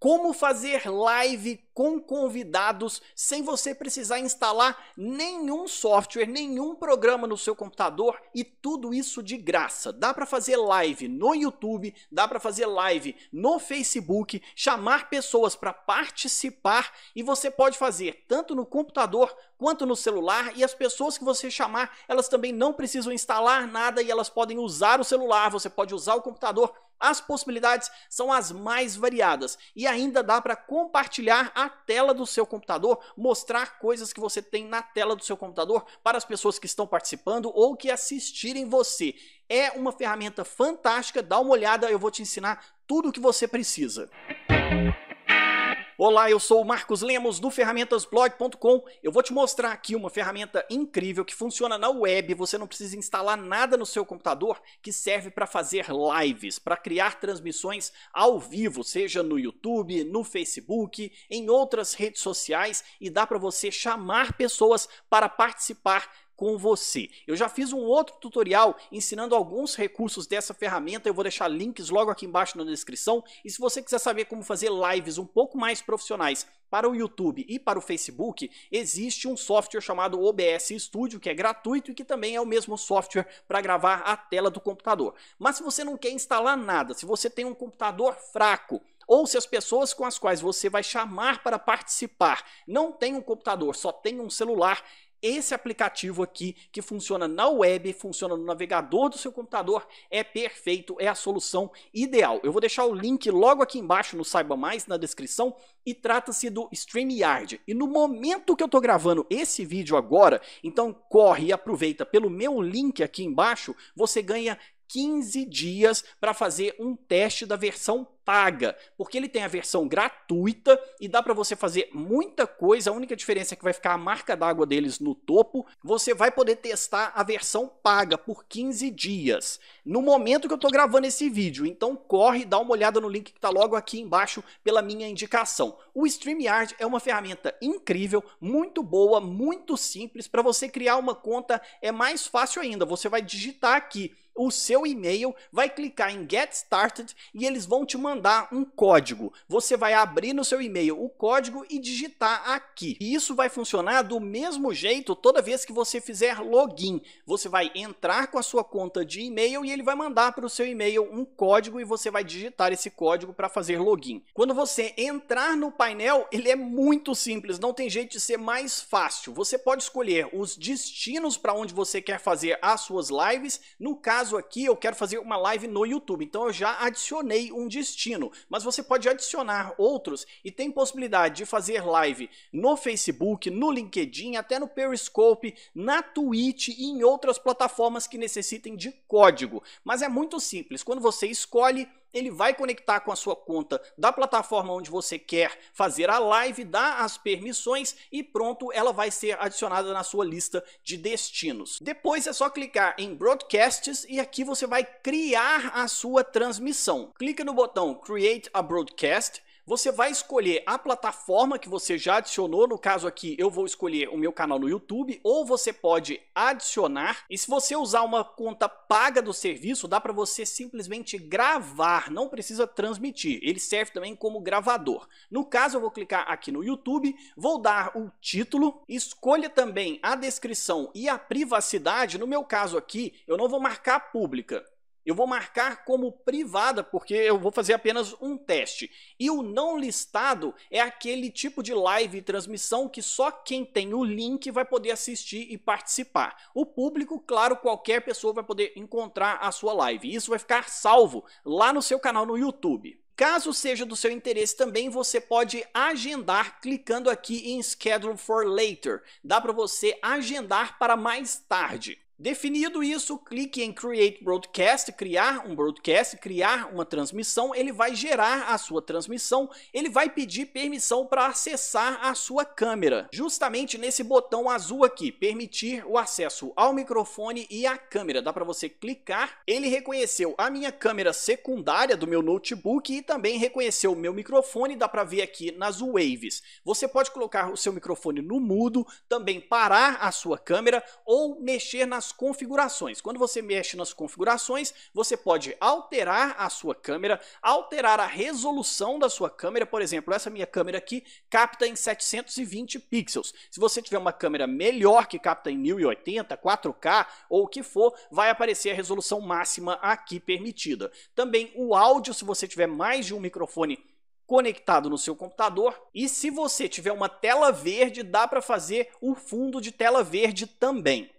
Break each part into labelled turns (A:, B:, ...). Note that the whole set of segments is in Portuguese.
A: Como fazer live com convidados sem você precisar instalar nenhum software, nenhum programa no seu computador e tudo isso de graça. Dá para fazer live no YouTube, dá para fazer live no Facebook, chamar pessoas para participar e você pode fazer tanto no computador quanto no celular e as pessoas que você chamar, elas também não precisam instalar nada e elas podem usar o celular, você pode usar o computador as possibilidades são as mais variadas e ainda dá para compartilhar a tela do seu computador, mostrar coisas que você tem na tela do seu computador para as pessoas que estão participando ou que assistirem você. É uma ferramenta fantástica, dá uma olhada, eu vou te ensinar tudo o que você precisa. Música Olá, eu sou o Marcos Lemos do ferramentasblog.com. Eu vou te mostrar aqui uma ferramenta incrível que funciona na web, você não precisa instalar nada no seu computador, que serve para fazer lives, para criar transmissões ao vivo, seja no YouTube, no Facebook, em outras redes sociais e dá para você chamar pessoas para participar com você. Eu já fiz um outro tutorial ensinando alguns recursos dessa ferramenta, eu vou deixar links logo aqui embaixo na descrição. E se você quiser saber como fazer lives um pouco mais profissionais para o YouTube e para o Facebook, existe um software chamado OBS Studio, que é gratuito e que também é o mesmo software para gravar a tela do computador. Mas se você não quer instalar nada, se você tem um computador fraco, ou se as pessoas com as quais você vai chamar para participar não têm um computador, só tem um celular, esse aplicativo aqui, que funciona na web, funciona no navegador do seu computador, é perfeito, é a solução ideal. Eu vou deixar o link logo aqui embaixo no Saiba Mais, na descrição, e trata-se do StreamYard. E no momento que eu estou gravando esse vídeo agora, então corre e aproveita pelo meu link aqui embaixo, você ganha 15 dias para fazer um teste da versão paga, porque ele tem a versão gratuita e dá para você fazer muita coisa. A única diferença é que vai ficar a marca d'água deles no topo. Você vai poder testar a versão paga por 15 dias. No momento que eu estou gravando esse vídeo, então corre e dá uma olhada no link que está logo aqui embaixo pela minha indicação. O StreamYard é uma ferramenta incrível, muito boa, muito simples para você criar uma conta. É mais fácil ainda. Você vai digitar aqui o seu e-mail, vai clicar em Get Started e eles vão te mandar um código. Você vai abrir no seu e-mail o código e digitar aqui. E isso vai funcionar do mesmo jeito toda vez que você fizer login. Você vai entrar com a sua conta de e-mail e ele vai mandar para o seu e-mail um código e você vai digitar esse código para fazer login. Quando você entrar no painel, ele é muito simples, não tem jeito de ser mais fácil. Você pode escolher os destinos para onde você quer fazer as suas lives. No caso caso aqui, eu quero fazer uma live no YouTube, então eu já adicionei um destino, mas você pode adicionar outros e tem possibilidade de fazer live no Facebook, no LinkedIn, até no Periscope, na Twitch e em outras plataformas que necessitem de código. Mas é muito simples, quando você escolhe ele vai conectar com a sua conta da plataforma onde você quer fazer a live, dar as permissões e pronto, ela vai ser adicionada na sua lista de destinos. Depois é só clicar em Broadcasts e aqui você vai criar a sua transmissão. Clica no botão Create a Broadcast você vai escolher a plataforma que você já adicionou, no caso aqui eu vou escolher o meu canal no YouTube, ou você pode adicionar, e se você usar uma conta paga do serviço, dá para você simplesmente gravar, não precisa transmitir, ele serve também como gravador. No caso eu vou clicar aqui no YouTube, vou dar o título, escolha também a descrição e a privacidade, no meu caso aqui eu não vou marcar pública, eu vou marcar como privada, porque eu vou fazer apenas um teste. E o não listado é aquele tipo de live transmissão que só quem tem o link vai poder assistir e participar. O público, claro, qualquer pessoa vai poder encontrar a sua live. Isso vai ficar salvo lá no seu canal no YouTube. Caso seja do seu interesse também, você pode agendar clicando aqui em Schedule for Later. Dá para você agendar para mais tarde. Definido isso, clique em Create Broadcast, criar um broadcast, criar uma transmissão, ele vai gerar a sua transmissão, ele vai pedir permissão para acessar a sua câmera, justamente nesse botão azul aqui, permitir o acesso ao microfone e à câmera, dá para você clicar, ele reconheceu a minha câmera secundária do meu notebook e também reconheceu o meu microfone, dá para ver aqui nas waves, você pode colocar o seu microfone no mudo, também parar a sua câmera ou mexer na nas configurações. Quando você mexe nas configurações, você pode alterar a sua câmera, alterar a resolução da sua câmera. Por exemplo, essa minha câmera aqui capta em 720 pixels. Se você tiver uma câmera melhor que capta em 1080, 4K ou o que for, vai aparecer a resolução máxima aqui permitida. Também o áudio, se você tiver mais de um microfone conectado no seu computador. E se você tiver uma tela verde, dá para fazer o fundo de tela verde também.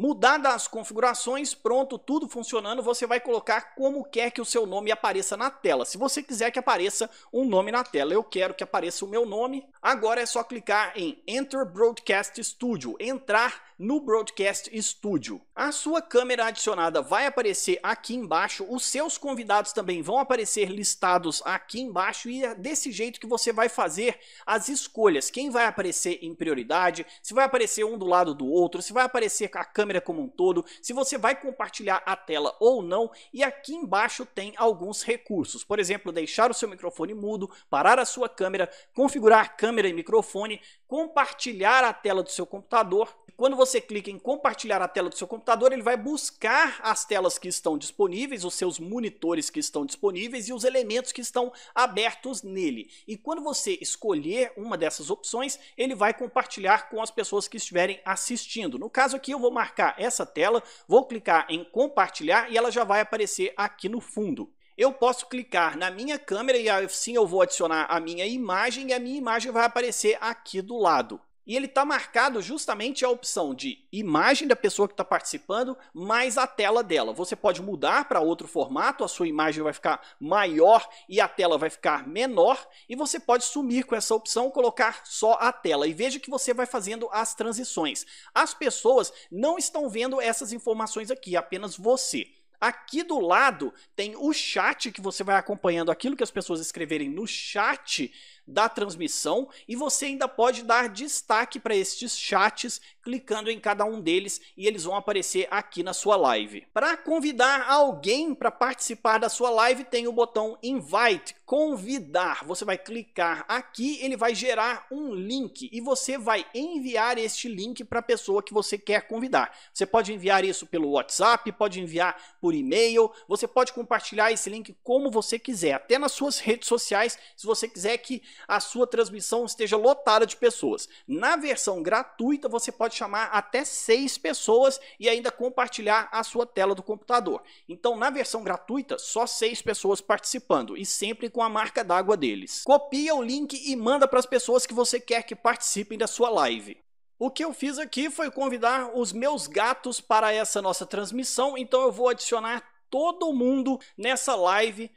A: Mudadas as configurações, pronto, tudo funcionando, você vai colocar como quer que o seu nome apareça na tela. Se você quiser que apareça um nome na tela, eu quero que apareça o meu nome. Agora é só clicar em Enter Broadcast Studio, entrar no Broadcast Studio. A sua câmera adicionada vai aparecer aqui embaixo, os seus convidados também vão aparecer listados aqui embaixo e é desse jeito que você vai fazer as escolhas. Quem vai aparecer em prioridade, se vai aparecer um do lado do outro, se vai aparecer a câmera câmera como um todo, se você vai compartilhar a tela ou não e aqui embaixo tem alguns recursos, por exemplo, deixar o seu microfone mudo, parar a sua câmera, configurar câmera e microfone, compartilhar a tela do seu computador. Quando você clica em compartilhar a tela do seu computador, ele vai buscar as telas que estão disponíveis, os seus monitores que estão disponíveis e os elementos que estão abertos nele. E quando você escolher uma dessas opções, ele vai compartilhar com as pessoas que estiverem assistindo. No caso aqui, eu vou marcar essa tela, vou clicar em compartilhar e ela já vai aparecer aqui no fundo eu posso clicar na minha câmera e assim eu vou adicionar a minha imagem e a minha imagem vai aparecer aqui do lado. E ele está marcado justamente a opção de imagem da pessoa que está participando mais a tela dela. Você pode mudar para outro formato, a sua imagem vai ficar maior e a tela vai ficar menor. E você pode sumir com essa opção, colocar só a tela. E veja que você vai fazendo as transições. As pessoas não estão vendo essas informações aqui, é apenas você. Aqui do lado tem o chat que você vai acompanhando aquilo que as pessoas escreverem no chat da transmissão e você ainda pode dar destaque para estes chats clicando em cada um deles e eles vão aparecer aqui na sua live. Para convidar alguém para participar da sua live, tem o botão Invite, convidar. Você vai clicar aqui, ele vai gerar um link e você vai enviar este link para a pessoa que você quer convidar. Você pode enviar isso pelo WhatsApp, pode enviar por e-mail, você pode compartilhar esse link como você quiser, até nas suas redes sociais, se você quiser que a sua transmissão esteja lotada de pessoas. Na versão gratuita, você pode chamar até seis pessoas e ainda compartilhar a sua tela do computador. Então, na versão gratuita, só seis pessoas participando e sempre com a marca d'água deles. Copia o link e manda para as pessoas que você quer que participem da sua live. O que eu fiz aqui foi convidar os meus gatos para essa nossa transmissão, então eu vou adicionar todo mundo nessa live.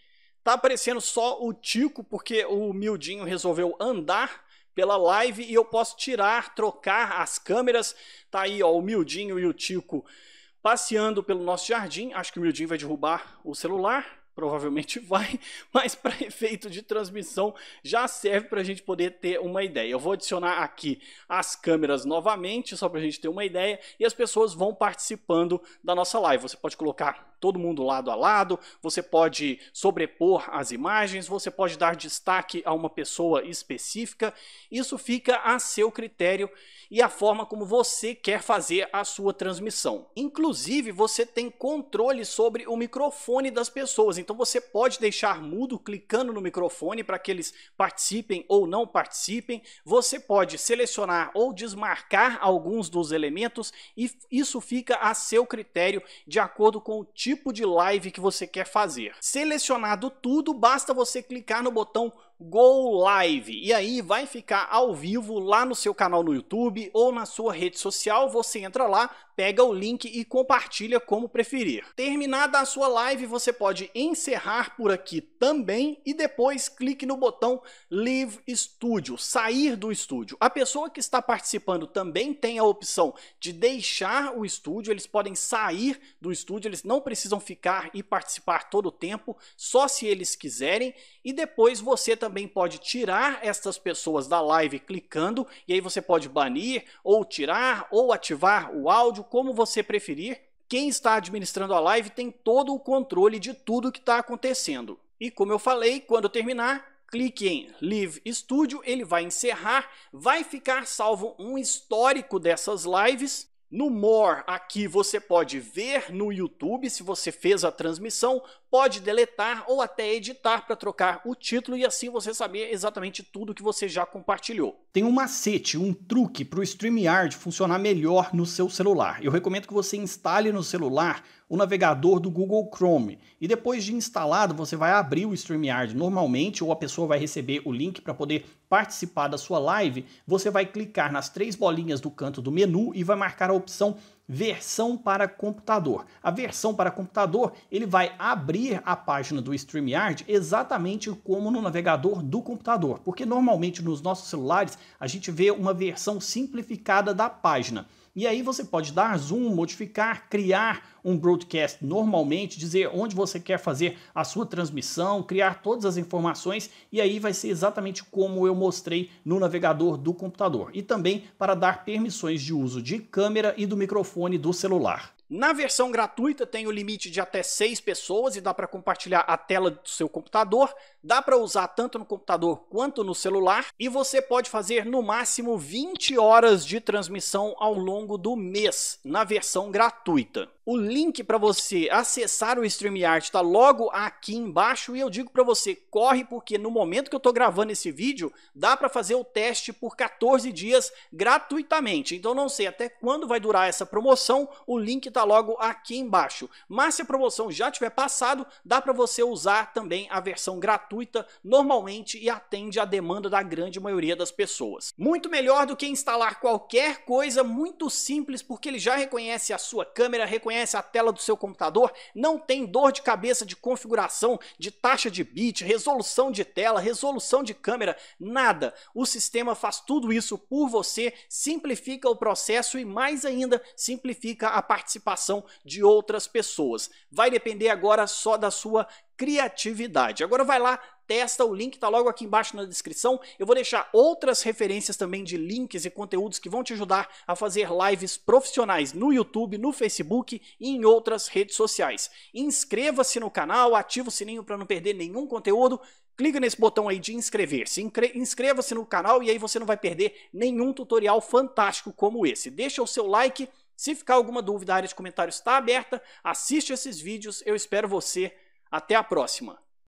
A: Tá aparecendo só o Tico, porque o Mildinho resolveu andar, pela live e eu posso tirar, trocar as câmeras. Tá aí, ó, o Mildinho e o Tico passeando pelo nosso jardim. Acho que o Mildinho vai derrubar o celular. Provavelmente vai, mas para efeito de transmissão já serve para a gente poder ter uma ideia. Eu vou adicionar aqui as câmeras novamente, só para a gente ter uma ideia, e as pessoas vão participando da nossa live. Você pode colocar todo mundo lado a lado, você pode sobrepor as imagens, você pode dar destaque a uma pessoa específica. Isso fica a seu critério e a forma como você quer fazer a sua transmissão. Inclusive, você tem controle sobre o microfone das pessoas, então você pode deixar mudo clicando no microfone para que eles participem ou não participem. Você pode selecionar ou desmarcar alguns dos elementos e isso fica a seu critério de acordo com o tipo tipo de live que você quer fazer. Selecionado tudo, basta você clicar no botão Go Live. E aí vai ficar ao vivo lá no seu canal no YouTube ou na sua rede social. Você entra lá, pega o link e compartilha como preferir. Terminada a sua live, você pode encerrar por aqui também e depois clique no botão Leave Studio, sair do estúdio. A pessoa que está participando também tem a opção de deixar o estúdio, eles podem sair do estúdio, eles não precisam ficar e participar todo o tempo, só se eles quiserem. E depois você também pode tirar essas pessoas da live clicando, e aí você pode banir, ou tirar, ou ativar o áudio, como você preferir. Quem está administrando a live tem todo o controle de tudo que está acontecendo. E como eu falei, quando terminar, clique em Live Studio, ele vai encerrar, vai ficar salvo um histórico dessas lives no More, aqui você pode ver no YouTube se você fez a transmissão, pode deletar ou até editar para trocar o título e assim você saber exatamente tudo que você já compartilhou. Tem um macete, um truque para o StreamYard funcionar melhor no seu celular. Eu recomendo que você instale no celular o navegador do Google Chrome. E depois de instalado, você vai abrir o StreamYard normalmente, ou a pessoa vai receber o link para poder participar da sua live. Você vai clicar nas três bolinhas do canto do menu e vai marcar a opção versão para computador. A versão para computador, ele vai abrir a página do StreamYard exatamente como no navegador do computador, porque normalmente nos nossos celulares a gente vê uma versão simplificada da página. E aí você pode dar zoom, modificar, criar um broadcast normalmente, dizer onde você quer fazer a sua transmissão, criar todas as informações e aí vai ser exatamente como eu mostrei no navegador do computador. E também para dar permissões de uso de câmera e do microfone do celular. Na versão gratuita tem o limite de até 6 pessoas e dá para compartilhar a tela do seu computador. Dá para usar tanto no computador quanto no celular e você pode fazer no máximo 20 horas de transmissão ao longo do mês na versão gratuita. O link para você acessar o StreamYard está logo aqui embaixo e eu digo para você, corre porque no momento que eu estou gravando esse vídeo, dá para fazer o teste por 14 dias gratuitamente. Então não sei até quando vai durar essa promoção, o link está logo aqui embaixo. Mas se a promoção já tiver passado, dá para você usar também a versão gratuita gratuita normalmente e atende à demanda da grande maioria das pessoas. Muito melhor do que instalar qualquer coisa muito simples, porque ele já reconhece a sua câmera, reconhece a tela do seu computador, não tem dor de cabeça de configuração, de taxa de bit, resolução de tela, resolução de câmera, nada. O sistema faz tudo isso por você, simplifica o processo e mais ainda simplifica a participação de outras pessoas. Vai depender agora só da sua criatividade. Agora vai lá, testa, o link está logo aqui embaixo na descrição. Eu vou deixar outras referências também de links e conteúdos que vão te ajudar a fazer lives profissionais no YouTube, no Facebook e em outras redes sociais. Inscreva-se no canal, ativa o sininho para não perder nenhum conteúdo. Clica nesse botão aí de inscrever-se. Inscreva-se no canal e aí você não vai perder nenhum tutorial fantástico como esse. Deixa o seu like. Se ficar alguma dúvida, a área de comentários está aberta. Assiste esses vídeos. Eu espero você até a próxima!